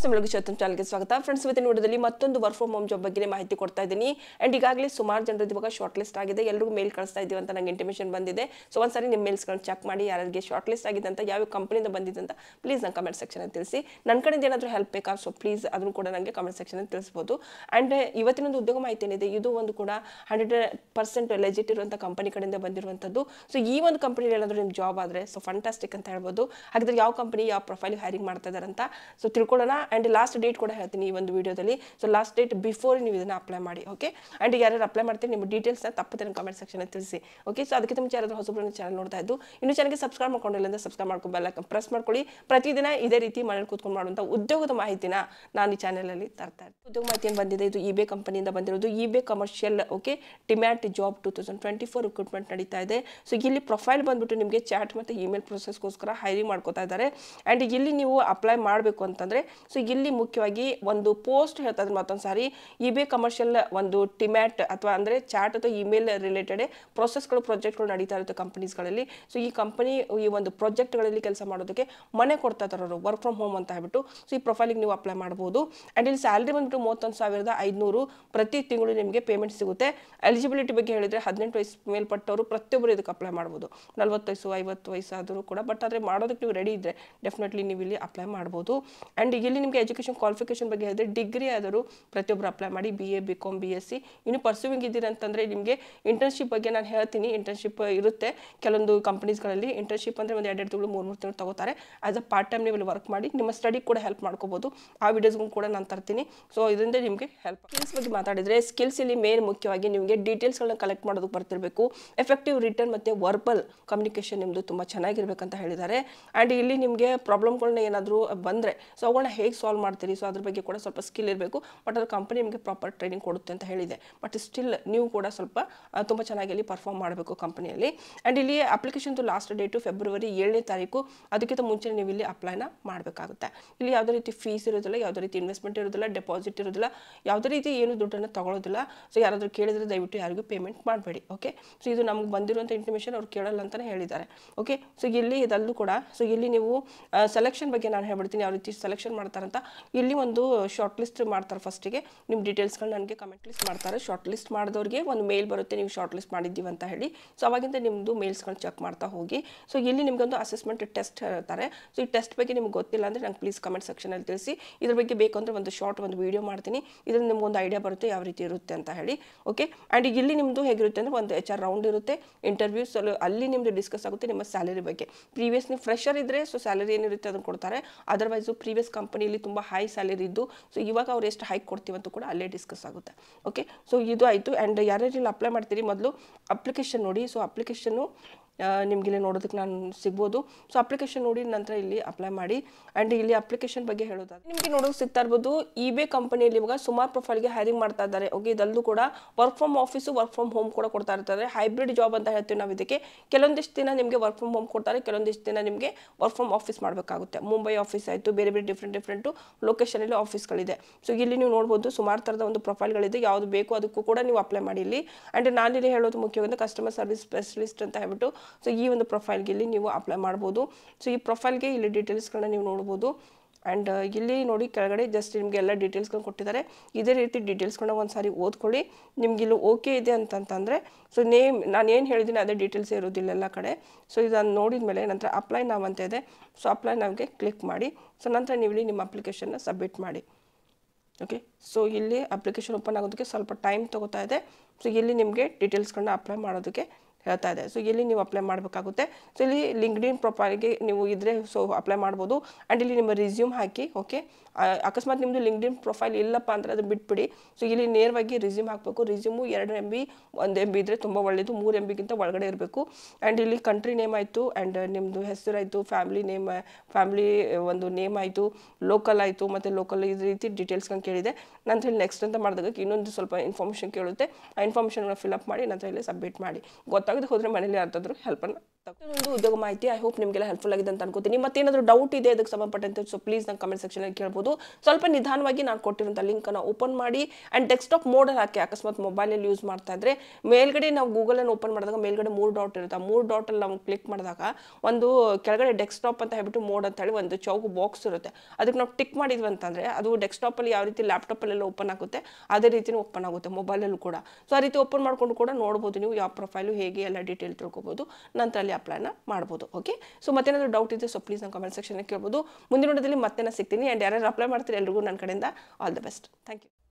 ಚಾನಲ್ಗೆ ಸ್ವಾಗತ ಫ್ರೆಂಡ್ಸ್ ಇವತ್ತಿನ ವಿಡಿಯೋದಲ್ಲಿ ಮತ್ತೊಂದು ವರ್ಕ್ ಫ್ರಮ್ ಹೋಮ್ ಜಾಬ್ ಬಗ್ಗೆ ಮಾಹಿತಿ ಕೊಡ್ತಾ ಇದ್ದೀನಿ ಆ್ಯಂಡ್ ಈಗಾಗಲೇ ಸುಮಾರು ಜನರದ್ದು ಇವಾಗ ಶಾರ್ಟ್ ಲಿಸ್ಟ್ ಆಗಿದೆ ಎಲ್ಲರಿಗೂ ಮೇಲ್ ಕಳಿಸ್ತಾ ಇದ್ದೀವಿ ಅಂತ ನಂಗೆ ಇಂಟಿಮೇಷನ್ ಬಂದಿದೆ ಸೊ ಒಂದ್ಸರಿ ನಿಮ್ಮ ಮೇಲ್ಸ್ಗಳನ್ನ ಚೆಕ್ ಮಾಡಿ ಯಾರಿಗೆ ಶಾರ್ಟ್ ಲಿಸ್ಟ್ ಆಗಿದೆ ಅಂತ ಯಾವ ಕಂಪನಿಯಿಂದ ಬಂದಿದೆ ಅಂತ ಪ್ಲೀಸ್ ನಂಗೆ ಕಮೆಂಟ್ ಅಲ್ಲಿ ತಿಳಿಸಿ ನನ್ನ ಕಡೆಯಿಂದ ಏನಾದರೂ ಹೆಲ್ಪ್ ಬೇಕಾ ಸೊ ಪ್ಲೀಸ್ ಅದನ್ನು ಕೂಡ ನನಗೆ ಕಮೆಂಟ್ ಸೆಕ್ಷನಲ್ಲಿ ತಿಳಿಸ್ಬೋದು ಆ್ಯಂಡ್ ಇವತ್ತಿನ ಒಂದು ಉದ್ಯೋಗ ಮಾಹಿತಿ ಏನಿದೆ ಇದು ಒಂದು ಕೂಡ ಹಂಡ್ರೆಡ್ ಪರ್ಸೆಂಟ್ ಲೆಜಿಟ್ ಇರುವಂಥ ಕಂಪನಿ ಕಡೆಯಿಂದ ಬಂದಿರುವಂಥದ್ದು ಸೊ ಈ ಒಂದು ಕಂಪನಿ ಏನಾದರೂ ನಿಮ್ಮ ಜಾಬ್ ಆದರೆ ಸೊ ಫಂಟಾಸ್ಟಿಕ್ ಅಂತ ಹೇಳ್ಬೋದು ಹಾಗಾದ್ರೆ ಯಾವ ಕಂಪನಿ ಯಾವ ಪ್ರೊಫೈಲ್ ಹೈರಿಂಗ್ ಮಾಡ್ತಾ ಇದ್ದಾರೆ ಅಂತ ಸೊ ತಿಳ್ಕೊಳ್ಳೋಣ ಆ್ಯಂಡ್ ಲಾಸ್ಟ್ ಡೇಟ್ ಕೂಡ ಹೇಳ್ತೀನಿ ಈ ಒಂದು ವೀಡಿಯೋದಲ್ಲಿ ಸೊ ಲಾಸ್ಟ್ ಡೇಟ್ ಬಿಫೋರ್ ನೀವು ಇದನ್ನು ಅಪ್ಲೈ ಮಾಡಿ ಓಕೆ ಆ್ಯಂಡ್ ಯಾರು ಅಪ್ಲೈ ಮಾಡ್ತೀನಿ ನಿಮ್ಮ ಡೀಟೇಲ್ಸ್ನ ನಿಮ್ಮ ಕಮೆಂಟ್ ಸೆಕ್ಷನ್ ತಿಳಿಸಿ ಓಕೆ ಸೊ ಅದಕ್ಕಿಂತ ಮುಂಚೆ ಯಾರಾದರೂ ಹೊಸಬ್ರನ್ನ ಚಾನಲ್ ನೋಡ್ತಾ ಇದ್ದು ಇನ್ನು ಚಾನಲ್ಗೆ ಸಬ್ಸ್ಕ್ರೈಬ್ ಮಾಡ್ಕೊಂಡಿಲ್ಲ ಅಂದರೆ ಸಬ್ಸ್ಕ್ರೈಬ್ ಮಾಡ್ಕೊಂಡು ಬೆಲ್ಲ ಪ್ರೆಸ್ ಮಾಡ್ಕೊಳ್ಳಿ ಪ್ರತಿದಿನ ಇದೇ ರೀತಿ ಮನೇಲಿ ಕೂತ್ಕೊಂಡು ಮಾಡುವಂಥ ಉದ್ಯೋಗದ ಮಾಹಿತಿನ ನಾನು ಈ ಚಾನಲಲ್ಲಿ ತರ್ತಾ ಇದ್ದೆ ಉದ್ಯೋಗ ಮಾಹಿತಿ ಬಂದಿದೆ ಇದು ಇ ಬೆ ಕಂಪನಿಯಿಂದ ಬಂದಿರೋದು eBay commercial okay demat job two thousand twenty four recruitment ನಡೀತಾ ಇದೆ ಸೊ ಇಲ್ಲಿ ಪ್ರೊಫೈಲ್ ಬಂದ್ಬಿಟ್ಟು ನಿಮಗೆ ಚಾಟ್ ಮತ್ತು ಇಮೇಲ್ ಪ್ರೊಸೆಸ್ಗೋಸ್ಕರ ಹೈರಿಂಗ್ ಮಾಡ್ಕೋತಾ ಇದ್ದಾರೆ ಆ್ಯಂಡ್ ಇಲ್ಲಿ ನೀವು ಅಪ್ಲೈ ಮಾಡಬೇಕು ಅಂತಂದರೆ ಸೊ ಇಲ್ಲಿ ಮುಖ್ಯವಾಗಿ ಒಂದು ಪೋಸ್ಟ್ ಹೇಳ್ತಾ ಇದ್ರೆ ಮತ್ತೊಂದು ಸಾರಿ ಇ ಕಮರ್ಷಿಯಲ್ ಒಂದು ಟಿಮ್ಯಾಟ್ ಅಥವಾ ಅಂದರೆ ಚಾಟ್ ಅಥವಾ ಇಮೇಲ್ ರಿಲೇಟೆಡ್ ಪ್ರೊಸೆಸ್ಗಳು ಪ್ರಾಜೆಕ್ಟ್ಗಳು ನಡೀತಾ ಇರುತ್ತೆ ಕಂಪನೀಸ್ಗಳಲ್ಲಿ ಸೊ ಈ ಕಂಪನಿ ಈ ಒಂದು ಪ್ರಾಜೆಕ್ಟ್ಗಳಲ್ಲಿ ಕೆಲಸ ಮಾಡೋದಕ್ಕೆ ಮನೆ ಕೊಡ್ತಾ ಇರೋರು ವರ್ಕ್ ಫ್ರಮ್ ಹೋಮ್ ಅಂತ ಹೇಳ್ಬಿಟ್ಟು ಸೊ ಈ ಪ್ರೊಫೈಲಿಗೆ ನೀವು ಅಪ್ಲೈ ಮಾಡ್ಬೋದು ಆ್ಯಂಡ್ ಇಲ್ಲಿ ಸ್ಯಾಲ್ರಿ ಬಂದ್ಬಿಟ್ಟು ಮೂವತ್ತೊಂದು ಸಾವಿರದ ಐದುನೂರು ಪ್ರತಿ ತಿಂಗಳು ನಿಮಗೆ ಪೇಮೆಂಟ್ ಸಿಗುತ್ತೆ ಎಲಿಜಿಬಿಲಿಟಿ ಬಗ್ಗೆ ಹೇಳಿದರೆ ಹದಿನೆಂಟು ವಯಸ್ಸು ಮೇಲ್ಪಟ್ಟವರು ಪ್ರತಿಯೊಬ್ಬರು ಇದಕ್ಕೆ ಅಪ್ಲೈ ಮಾಡ್ಬೋದು ನಲ್ವತ್ತು ವಯಸ್ಸು ಐವತ್ತು ವಯಸ್ಸಾದರೂ ಕೂಡ ಬಟ್ ಆದರೆ ಮಾಡೋದಕ್ಕೆ ನೀವು ರೆಡಿ ಇದ್ದರೆ ಡೆಫಿನೆಟ್ಲಿ ನೀವು ಇಲ್ಲಿ ಅಪ್ಲೈ ಮಾಡ್ಬೋದು ಆ್ಯಂಡ್ ಇಲ್ಲಿ ನಿಮಗೆ ಎಜುಕೇಷನ್ ಕ್ವಾಲಿಫಿಕೇಶನ್ ಬಗ್ಗೆ ಹೇಳಿದ್ರೆ ಡಿಗ್ರಿ ಆದರೂ ಪ್ರತಿಯೊಬ್ಬರು ಅಪ್ಲೈ ಮಾಡಿ B A B com B S C ಇನ್ನು ಪರ್ಸೂವಿಂಗ್ ಇದ್ದೀರ ಅಂತಂದರೆ ನಿಮಗೆ ಇಂಟರ್ನ್ಶಿಪ್ ಬಗ್ಗೆ ನಾನು ಹೇಳ್ತೀನಿ ಇಂಟರ್ನ್ಶಿಪ್ ಇರುತ್ತೆ ಕೆಲವೊಂದು ಕಂಪ್ನೀಸ್ಗಳಲ್ಲಿ ಇಂಟರ್ನ್ಶಿಪ್ ಅಂದರೆ ಒಂದು ಎರಡು ತಿಂಗಳು ಮೂರು ಮೂರು ತಿಂಗಳು ತಗೋತಾರೆ ಆ್ಯಸ್ ಅ ಪಾರ್ಟ್ ಟೈಮ್ ನೀವು ವರ್ಕ್ ಮಾಡಿ ನಿಮ್ಮ ಸ್ಟಡಿ ಕೂಡ ಹೆಲ್ಪ್ ಮಾಡ್ಕೋಬೋದು ಆ ವಿಡಿಯೋಸ್ಗೂ ಕೂಡ ನಾನು ತರ್ತೀನಿ ಸೊ ಇದರಿಂದ ನಿಮಗೆ ಹೆಲ್ಪ್ ಸ್ಕಿಲ್ಸ್ ಬಗ್ಗೆ ಮಾತಾಡಿದರೆ ಸ್ಕಿಲ್ಸ್ ಇಲ್ಲಿ ಮೇನ್ ಮುಖ್ಯವಾಗಿ ನಿಮಗೆ ಡೀಟೇಲ್ಸ್ಗಳನ್ನ ಕಲೆಕ್ಟ್ ಮಾಡೋದಕ್ಕೆ ಬರ್ತಿರಬೇಕು ಎಫೆಕ್ಟಿವ್ ರಿಟರ್ನ್ ಮತ್ತು ವರ್ಬಲ್ ಕಮ್ಯುನಿಕೇಷನ್ ನಿಮ್ಮದು ತುಂಬ ಚೆನ್ನಾಗಿರ್ಬೇಕಂತ ಹೇಳಿದ್ದಾರೆ ಆ್ಯಂಡ್ ಇಲ್ಲಿ ನಿಮಗೆ ಪ್ರಾಬ್ಲಮ್ಗಳನ್ನ ಏನಾದರೂ ಬಂದರೆ ಸೊ ಅವುಗಳನ್ನ ಹೇಗೆ ಹೇಗೆ ಸಾಲ್ವ್ ಮಾಡ್ತೀರಿ ಸೊ ಅದ್ರ ಬಗ್ಗೆ ಕೂಡ ಸ್ವಲ್ಪ ಸ್ಕಿಲ್ ಇರಬೇಕು ಬಟ್ ಅದ್ರ ಕಂಪನಿ ನಿಮಗೆ ಪ್ರಾಪರ್ ಟ್ರೈನಿಂಗ್ ಕೊಡುತ್ತೆ ಅಂತ ಹೇಳಿದೆ ಬಟ್ ಸ್ಟಿಲ್ ನೀವು ಕೂಡ ಸ್ವಲ್ಪ ತುಂಬ ಚೆನ್ನಾಗಿ ಅಲ್ಲಿ ಪರ್ಫಾರ್ಮ್ ಮಾಡಬೇಕು ಕಂಪನಿಯಲ್ಲಿ ಆ್ಯಂಡ್ ಇಲ್ಲಿ ಅಪ್ಲಿಕೇಶನ್ದು ಲಾಸ್ಟ್ ಡೇಟು ಫೆಬ್ರವರಿ ಏಳನೇ ತಾರೀಕು ಅದಕ್ಕಿಂತ ಮುಂಚೆ ನೀವು ಇಲ್ಲಿ ಅಪ್ಲೈನ ಮಾಡಬೇಕಾಗುತ್ತೆ ಇಲ್ಲಿ ಯಾವುದೇ ರೀತಿ ಫೀಸ್ ಇರೋದಿಲ್ಲ ಯಾವುದೇ ರೀತಿ ಇನ್ವೆಸ್ಟ್ಮೆಂಟ್ ಇರೋದಿಲ್ಲ ಡೆಪಾಸಿಟ್ ಇರೋದಿಲ್ಲ ಯಾವುದೇ ರೀತಿ ಏನು ದುಡ್ಡನ್ನು ತಗೊಳ್ಳೋದಿಲ್ಲ ಸೊ ಯಾರಾದರೂ ಕೇಳಿದರೆ ದಯವಿಟ್ಟು ಯಾರಿಗೂ ಪೇಮೆಂಟ್ ಮಾಡಬೇಡಿ ಓಕೆ ಸೊ ಇದು ನಮ್ಗೆ ಬಂದಿರುವಂಥ ಇನ್ಫಾರ್ಮೇಷನ್ ಅವ್ರು ಕೇಳಲ್ಲ ಅಂತಲೇ ಹೇಳಿದ್ದಾರೆ ಓಕೆ ಸೊ ಇಲ್ಲಿ ಇದಲ್ಲೂ ಕೂಡ ಸೊ ಇಲ್ಲಿ ನೀವು ಸೆಲೆಕ್ಷನ್ ಬಗ್ಗೆ ನಾನು ಹೇಳ್ಬಿಡ್ತೀನಿ ಯಾವ ರೀತಿ ಸೆಲೆಕ್ಷನ್ ಮಾಡ್ತಾರೆ ಮಾಡ್ತಾರಂತ ಇಲ್ಲಿ ಒಂದು ಶಾರ್ಟ್ ಲಿಸ್ಟ್ ಮಾಡ್ತಾರೆ ಫಸ್ಟಿಗೆ ನಿಮ್ಮ ಡೀಟೇಲ್ಸ್ಗಳು ನನಗೆ ಕಮೆಂಟ್ ಲಿಸ್ಟ್ ಮಾಡ್ತಾರೆ ಶಾರ್ಟ್ ಲಿಸ್ಟ್ ಮಾಡಿದವ್ರಿಗೆ ಒಂದು ಮೇಲ್ ಬರುತ್ತೆ ನೀವು ಶಾರ್ಟ್ ಲಿಸ್ಟ್ ಮಾಡಿದ್ದೀವಿ ಅಂತ ಹೇಳಿ ಸೊ ಅವಾಗಿಂದ ನಿಮ್ಮದು ಮೇಲ್ಸ್ಗಳನ್ನ ಚೆಕ್ ಮಾಡ್ತಾ ಹೋಗಿ ಸೊ ಇಲ್ಲಿ ನಿಮಗೊಂದು ಅಸೆಸ್ಮೆಂಟ್ ಟೆಸ್ಟ್ ಹೇಳ್ತಾರೆ ಸೊ ಈ ಟೆಸ್ಟ್ ಬಗ್ಗೆ ನಿಮ್ಗೆ ಗೊತ್ತಿಲ್ಲ ಅಂದರೆ ನಂಗೆ ಪ್ಲೀಸ್ ಕಮೆಂಟ್ ಸೆಕ್ಷನಲ್ಲಿ ತಿಳಿಸಿ ಇದ್ರ ಬಗ್ಗೆ ಬೇಕಂದ್ರೆ ಒಂದು ಶಾರ್ಟ್ ಒಂದು ವೀಡಿಯೋ ಮಾಡ್ತೀನಿ ಇದರಲ್ಲಿ ನಿಮ್ಗೊಂದು ಐಡಿಯಾ ಬರುತ್ತೆ ಯಾವ ರೀತಿ ಇರುತ್ತೆ ಅಂತ ಹೇಳಿ ಓಕೆ ಆ್ಯಂಡ್ ಇಲ್ಲಿ ನಿಮ್ಮದು ಹೇಗಿರುತ್ತೆ ಅಂದರೆ ಒಂದು ಎಚ್ ಆರ್ ರೌಂಡ್ ಇರುತ್ತೆ ಇಂಟರ್ವ್ಯೂಸ್ ಅಲ್ಲಿ ನಿಮ್ಮದು ಡಿಸ್ಕಸ್ ಆಗುತ್ತೆ ನಿಮ್ಮ ಸ್ಯಾಲರಿ ಬಗ್ಗೆ ಪ್ರೀವಿಯಸ್ ನೀವು ಫ್ರೆಶರ್ ಇದ್ದರೆ ಸೊ ಸ್ಯಾಲರಿ ಏನಿರುತ್ತೆ ಅದನ್ನು ಕೊಡ್ತಾರೆ ಅದರ್ವೈಸು ಪ್ರೀವಿಯಸ್ ಕಂಪನಿ ಇಲ್ಲಿ ತುಂಬ ಹೈ ಸ್ಯಾಲರಿ ಇದ್ದು ಸೊ ಇವಾಗ ಅವ್ರು ಎಷ್ಟು ಹೈಕ್ ಕೊಡ್ತೀವಿ ಅಂತ ಕೂಡ ಅಲ್ಲೇ ಡಿಸ್ಕಸ್ ಆಗುತ್ತೆ ಓಕೆ ಸೊ ಇದು ಆಯಿತು ಆ್ಯಂಡ್ ಯಾರ್ಯಾರು ಅಪ್ಲೈ ಮಾಡ್ತೀರಿ ಮೊದಲು ಅಪ್ಲಿಕೇಶನ್ ನೋಡಿ ಸೊ ಅಪ್ಲಿಕೇಶನ್ನು ನಿಮ್ಗೆ ಇಲ್ಲಿ ನೋಡೋದಕ್ಕೆ ನಾನು ಸಿಗ್ಬೋದು ಸೊ ಅಪ್ಲಿಕೇಶನ್ ನೋಡಿ ನಂತರ ಇಲ್ಲಿ ಅಪ್ಲೈ ಮಾಡಿ ಆ್ಯಂಡ್ ಇಲ್ಲಿ ಅಪ್ಲಿಕೇಶನ್ ಬಗ್ಗೆ ಹೇಳೋದಾದ್ರೆ ನಿಮಗೆ ನೋಡೋಕೆ ಸಿಗ್ತಾ ಇರ್ಬೋದು ಇ ಬೇ ಕಂಪನಿಯಲ್ಲಿ ಇವಾಗ ಸುಮಾರು ಪ್ರೊಫೈಲ್ಗೆ ಹೈರಿಂಗ್ ಮಾಡ್ತಾ ಇದ್ದಾರೆ ಓಕೆ ಇದಲ್ಲೂ ಕೂಡ work from office work from home ಕೂಡ ಕೊಡ್ತಾ ಇರ್ತಾರೆ ಹೈಬ್ರಿಡ್ ಜಾಬ್ ಅಂತ ಹೇಳ್ತೀವಿ ನಾವು ಇದಕ್ಕೆ ಕೆಲವೊಂದಿಷ್ಟು ದಿನ ನಿಮಗೆ ವರ್ಕ್ ಫ್ರಮ್ ಹೋಮ್ ಕೊಡ್ತಾರೆ ಕೆಲವೊಂದಿಷ್ಟು ದಿನ ನಿಮಗೆ ವರ್ಕ್ ಫ್ರಮ್ ಆಫೀಸ್ ಮಾಡಬೇಕಾಗುತ್ತೆ ಮುಂಬೈ ಆಫೀಸ್ ಆಯಿತು ಬೇರೆ ಬೇರೆ ಡಿಫ್ರೆಂಟ್ ಡಿಫ್ರೆಂಟ್ ಡಿಫ್ರೆಂಟು ಲೊಕೇಶನಲ್ಲಿ ಆಫೀಸ್ಗಳಿದೆ ಸೊ ಇಲ್ಲಿ ನೀವು ನೋಡ್ಬೋದು ಸುಮಾರು ಥರದ ಒಂದು ಪ್ರೊಫೈಲ್ಗಳಿದೆ ಯಾವುದು ಬೇಕು ಅದಕ್ಕೂ ಕೂಡ ನೀವು ಅಪ್ಲೈ ಮಾಡಿ ಇಲ್ಲಿ ಆ್ಯಂಡ್ ನಾನಿಲ್ಲಿ ಹೇಳೋದು ಮುಖ್ಯವಾಗಿ ಕಸ್ಟಮರ್ ಸರ್ವಿಸ್ ಸ್ಪೆಷಲಿಸ್ಟ್ ಅಂತ ಹೇಳ್ಬಿಟ್ಟು ಸೊ ಈ ಒಂದು ಪ್ರೊಫೈಲ್ಗೆ ಇಲ್ಲಿ ನೀವು ಅಪ್ಲೈ ಮಾಡ್ಬೋದು ಸೊ ಈ ಪ್ರೊಫೈಲ್ಗೆ ಇಲ್ಲಿ ಡೀಟೇಲ್ಸ್ಗಳನ್ನ ನೀವು ನೋಡ್ಬೋದು ಆ್ಯಂಡ್ uh, ಇಲ್ಲಿ ನೋಡಿ ಕೆಳಗಡೆ ಜಸ್ಟ್ ನಿಮಗೆ ಎಲ್ಲ ಡೀಟೇಲ್ಸ್ಗಳನ್ನ ಕೊಟ್ಟಿದ್ದಾರೆ ಇದೇ ರೀತಿ ಡೀಟೇಲ್ಸ್ಗಳನ್ನ ಒಂದು ಸಾರಿ ಓದ್ಕೊಳ್ಳಿ ನಿಮ್ಗೆ ಇಲ್ಲಿ ಓಕೆ ಇದೆ ಅಂತಂತಂದರೆ ಸೊ ನೇಮ್ ನಾನು ಏನು ಹೇಳಿದ್ದೀನಿ ಅದೇ ಡೀಟೇಲ್ಸ್ ಇರೋದಿಲ್ಲ ಎಲ್ಲ ಕಡೆ ಸೊ ಇದನ್ನು ನೋಡಿದ ಮೇಲೆ ನಂತರ ಅಪ್ಲೈ ನಾವು ಅಂತ ಇದೆ ಸೊ ಅಪ್ಲೈ ನಮಗೆ ಕ್ಲಿಕ್ ಮಾಡಿ ಸೊ ನಂತರ ನೀವು ಇಲ್ಲಿ ನಿಮ್ಮ ಅಪ್ಲಿಕೇಶನ್ನ ಸಬ್ಮಿಟ್ ಮಾಡಿ ಓಕೆ ಸೊ ಇಲ್ಲಿ ಅಪ್ಲಿಕೇಶನ್ ಓಪನ್ ಆಗೋದಕ್ಕೆ ಸ್ವಲ್ಪ ಟೈಮ್ ತೊಗೋತಾ ಇದೆ ಸೊ ಇಲ್ಲಿ ನಿಮಗೆ ಡೀಟೇಲ್ಸ್ಗಳನ್ನ ಅಪ್ಲೈ ಮಾಡೋದಕ್ಕೆ ಹೇಳ್ತಾ ಇದೆ ಸೊ ಇಲ್ಲಿ ನೀವು ಅಪ್ಲೈ ಮಾಡಬೇಕಾಗುತ್ತೆ ಸೊ ಇಲ್ಲಿ ಲಿಂಕ್ಡ್ ಇನ್ ಪ್ರೊಫೈಲ್ಗೆ ನೀವು ಇದ್ರೆ ಸೊ ಅಪ್ಲೈ ಮಾಡ್ಬೋದು ಆ್ಯಂಡ್ ಇಲ್ಲಿ ನಿಮ್ಮ ರಿಸ್ಯೂಮ್ ಹಾಕಿ ಓಕೆ ಅಕಸ್ಮಾತ್ ನಿಮ್ಮದು ಲಿಂಕ್ಡ್ ಇನ್ ಪ್ರೊಫೈಲ್ ಇಲ್ಲಪ್ಪ ಅಂದರೆ ಅದು ಬಿಟ್ಬಿಡಿ ಸೊ ಇಲ್ಲಿ ನೇರವಾಗಿ ರಿಸ್ಯೂಮ್ ಹಾಕಬೇಕು ರಿಸ್ಯೂಮು ಎರಡು ಎಂ ಬಿ ಒಂದು ಎಂ ಬಿ ಇದ್ದರೆ ತುಂಬ ಒಳ್ಳೆಯದು ಮೂರು ಎಮ್ ಬಿಗಿಂತ ಒಳಗಡೆ ಇರಬೇಕು ಆ್ಯಂಡ್ ಇಲ್ಲಿ ಕಂಟ್ರಿ ನೇಮ್ ಆಯಿತು ಆ್ಯಂಡ್ ನಿಮ್ಮದು ಹೆಸರಾಯಿತು ಫ್ಯಾಮಿಲಿ ನೇಮ್ ಫ್ಯಾಮಿಲಿ ಒಂದು ನೇಮ್ ಆಯಿತು ಲೋಕಲ್ ಆಯಿತು ಮತ್ತು ಲೋಕಲ್ ಈ ರೀತಿ ಡೀಟೇಲ್ಸ್ಕೊಂಡು ಕೇಳಿದೆ ನಂತರ ಇಲ್ಲಿ ನೆಕ್ಸ್ಟ್ ಅಂತ ಮಾಡಿದಾಗ ಇನ್ನೊಂದು ಸ್ವಲ್ಪ ಇನ್ಫಾರ್ಮೇಷನ್ ಕೇಳುತ್ತೆ ಆ ಫಿಲ್ ಅಪ್ ಮಾಡಿ ನಂತರ ಇಲ್ಲಿ ಸಬ್ಮಿಟ್ ಮಾಡಿ ಗೊತ್ತಾಗ ತೆಗೆದು ಹೋದ್ರೆ ಮನೇಲಿ ಯಾರ್ದಾದ್ರೂ ಹೆಲ್ಪನ್ನು ಉದ್ಯೋಗ ಮಾಹಿತಿ ಐ ಹೋಪ್ ನಿಮಗೆಲ್ಲ ಹೆಲ್ಪ್ಫುಲ್ ಆಗಿದೆ ಅಂತ ಅನ್ಕೋತೀನಿ ಮತ್ತೇನಾದರೂ ಡೌಟ್ ಇದೆ ಅದಕ್ಕೆ ಸಂಬಂಧಪಟ್ಟಂತೆ ಸೊ ಪ್ಲೀಸ್ ನಂಗೆ ಕಮೆಂಟ್ ಸೆಕ್ಷನಲ್ಲಿ ಕೇಳ್ಬೋದು ಸ್ವಲ್ಪ ನಿಧಾನವಾಗಿ ನಾನು ಕೊಟ್ಟಿರುವಂಥ ಲಿಂಕನ್ನು ಓಪನ್ ಮಾಡಿ ಆ್ಯಂಡ್ ಡೆಸ್ಕ್ಟಾಪ್ ಮೋಡ್ ಹಾಕಿ ಅಕಸ್ಮಾತ್ ಮೊಬೈಲಲ್ಲಿ ಯೂಸ್ ಮಾಡ್ತಾ ಇದ್ದರೆ ಮೇಲ್ಗಡೆ ನಾವು ಗೂಗಲನ್ನು ಓಪನ್ ಮಾಡಿದಾಗ ಮೇಲ್ಗಡೆ ಮೂರು ಡಾಟ್ ಇರುತ್ತೆ ಆ ಮೂರು ಡಾಟಲ್ಲಿ ನಾವು ಕ್ಲಿಕ್ ಮಾಡಿದಾಗ ಒಂದು ಕೆಳಗಡೆ ಡೆಸ್ಕ್ಟಾಪ್ ಅಂತ ಹೇಳ್ಬಿಟ್ಟು ಮೋಡ್ ಅಂತ ಹೇಳಿ ಒಂದು ಚೌಕ್ ಬಾಕ್ಸ್ ಇರುತ್ತೆ ಅದಕ್ಕೆ ನಾವು ಟಿಕ್ ಮಾಡಿದ್ವಿ ಅಂತಂದರೆ ಅದು ಡೆಸ್ಕ್ಟಾಪಲ್ಲಿ ಯಾವ ರೀತಿ ಲ್ಯಾಪ್ಟಾಪಲ್ಲೆಲ್ಲ ಓಪನ್ ಆಗುತ್ತೆ ಅದೇ ರೀತಿ ಓಪನ್ ಆಗುತ್ತೆ ಮೊಬೈಲಲ್ಲೂ ಕೂಡ ಸೊ ಆ ರೀತಿ ಓಪನ್ ಮಾಡಿಕೊಂಡು ಕೂಡ ನೋಡ್ಬೋದು ನೀವು ಯಾವ ಪ್ರೊಫೈಲು ಹೇಗೆ ಎಲ್ಲ ಡೀಟೇಲ್ ತಿಳ್ಕೊಬೋದು ನಂತರ ಅಲ್ಲಿ ಯೂಶುವಲಿ ಅಪ್ಲೈನ ಮಾಡ್ಬೋದು ಓಕೆ ಸೊ ಮತ್ತೇನಾದ್ರು ಡೌಟ್ ಇದ್ದರೆ ಸೊ ಪ್ಲೀಸ್ ನಾನು ಕಮೆಂಟ್ ಸೆಕ್ಷನ್ ಕೇಳ್ಬೋದು ಮುಂದಿನ ನೋಡೋದಲ್ಲಿ ಮತ್ತೆ ಸಿಗ್ತೀನಿ ಆ್ಯಂಡ್ ಯಾರ್ಯಾರು ಅಪ್ಲೈ ಮಾಡ್ತೀರಿ ಎಲ್ರಿಗೂ ನನ್ನ ಕಡೆಯಿಂದ all the best thank you